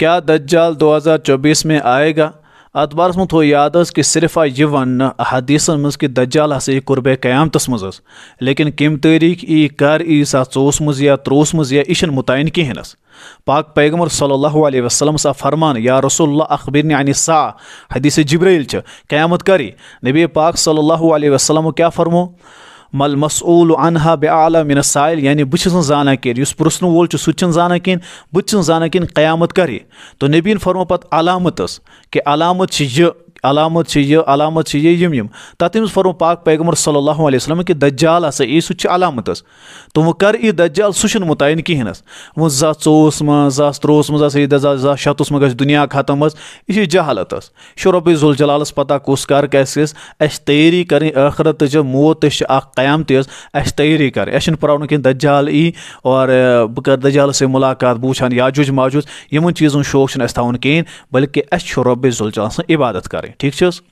کیا دو جزار چوبیس میں آئے گا اتبار من یاد کہ صرف ون آن مز کہ دجال ہسا یہ قرب قیامتس مز لیکن کم تاریخ ای کر ای سا ژوس مز یا تروس یا یہ مطن کہین پیغمبر صلی اللہ علیہ وسلم سا فرمان یا رسول اللہ اخبرنی عنی سا جبرائیل جبریل قیامت کری نبی پاک صلی اللہ علیہ وسلم کیا فرمو مل مسعول انہا بے بالم منسائل یعنی بہ کن اس پرسن وول سہ سن زانا چھ زان کن قیامت کرے تو نبین فرمو پتہ علامت کہ علامت یہ علامت سے یہ علامت سے یہ یم یم تات تمس فرم پاک پیغمبر صلی اللہ علیہ وسلم کہ دجال ہسا یہ سو علامت تم وہ کر یہ دجال سہ متعین کہین وہ زا چوس ما زا تروس ما سا یہ زا شتس ما گز دنیا ختم اس یہ جہالت اس شرب ذل جلالس پتہ کس کر کیس اس اس تیری کر اخرت چ موت چ اخ قیامت اس اس تیری کر اشن پراون کہ دجال ای اور بہ کر دجال سے ملاقات بو چھن یاجوج ماجوج یمن چیزن شوق چھن اس تھون کین بلکہ اس شرب ذل جلالس عبادت کر Ticks.